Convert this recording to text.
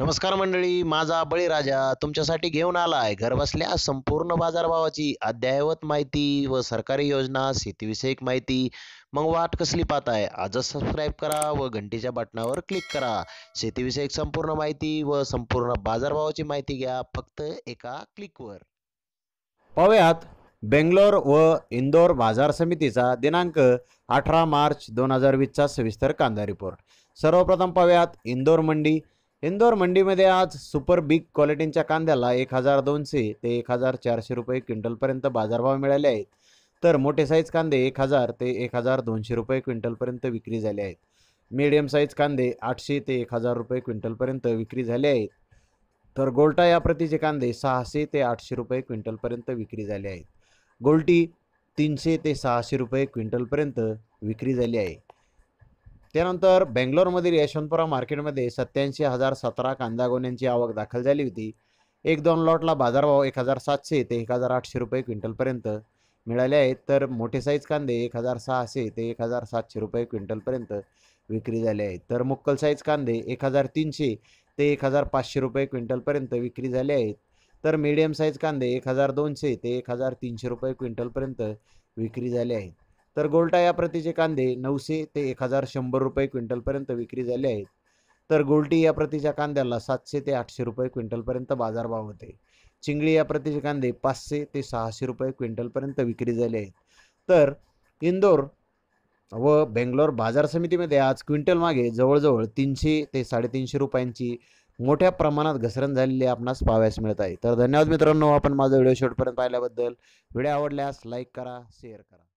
नमस्कार मंडळी माझा बळीराजा तुमच्यासाठी घेऊन आलाय आहे घरबसल्या संपूर्ण बाजारभावाची अद्ययावत माहिती व सरकारी योजना शेतीविषयक माहिती मग वाट कसली पाहत आहे आजच सबस्क्राईब करा व घंटीच्या बटनावर क्लिक करा शेतीविषयक संपूर्ण माहिती व संपूर्ण बाजारभावाची माहिती घ्या फक्त एका क्लिकवर पाहूयात बेंगलोर व इंदोर बाजार समितीचा दिनांक अठरा मार्च दोन हजार वीसचा सविस्तर कांदा रिपोर्ट सर्वप्रथम पाहूयात इंदोर मंडी इंदोर मंडीमध्ये आज सुपर बिग क्वालिटींच्या कांद्याला एक हजार दोनशे ते एक हजार चारशे रुपये क्विंटलपर्यंत बाजारभाव मिळाले आहेत तर मोठे साईज कांदे एक हजार ते एक हजार दोनशे रुपये क्विंटलपर्यंत विक्री झाले आहेत मीडियम साईज कांदे आठशे ते एक हजार रुपये क्विंटलपर्यंत विक्री झाले आहेत तर गोल्टा या प्रतीचे कांदे सहाशे ते आठशे रुपये क्विंटलपर्यंत विक्री झाले आहेत गोल्टी तीनशे ते सहाशे रुपये क्विंटलपर्यंत विक्री झाली आहे त्यानंतर बेंगलोरमधील यशवंतपुरा मार्केटमध्ये सत्याऐंशी हजार सतरा कांदा गोण्यांची आवक दाखल झाली होती एक दोन लॉटला बाजारभाव एक हजार सातशे ते एक हजार आठशे रुपये क्विंटलपर्यंत मिळाले आहेत तर मोठे साईज कांदे एक हजार सहाशे ते एक हजार सातशे रुपये क्विंटलपर्यंत विक्री झाले आहेत तर मुक्कल साईज कांदे एक हजार तीनशे ते एक हजार पाचशे रुपये क्विंटलपर्यंत विक्री झाले आहेत तर मीडियम साईज कांदे एक हजार दोनशे ते एक हजार तीनशे रुपये क्विंटलपर्यंत विक्री झाले आहेत तर गोल्टा या प्रतीचे कांदे नऊशे ते एक हजार शंभर रुपये क्विंटलपर्यंत विक्री झाले आहेत तर गोल्टी या प्रतीच्या कांद्याला सातशे ते आठशे रुपये क्विंटलपर्यंत बाजारभाव होते चिंगळी या प्रतीचे कांदे पाचशे ते सहाशे रुपये क्विंटलपर्यंत विक्री झाले आहेत तर इंदोर व बेंगलोर बाजार समितीमध्ये आज क्विंटल मागे जवळजवळ तीनशे ते साडेतीनशे रुपयांची मोठ्या प्रमाणात घसरण झालेली आपणास पाहाव्यास मिळत आहे तर धन्यवाद मित्रांनो आपण माझा व्हिडिओ शेवटपर्यंत पाहिल्याबद्दल व्हिडिओ आवडल्यास लाईक करा शेअर करा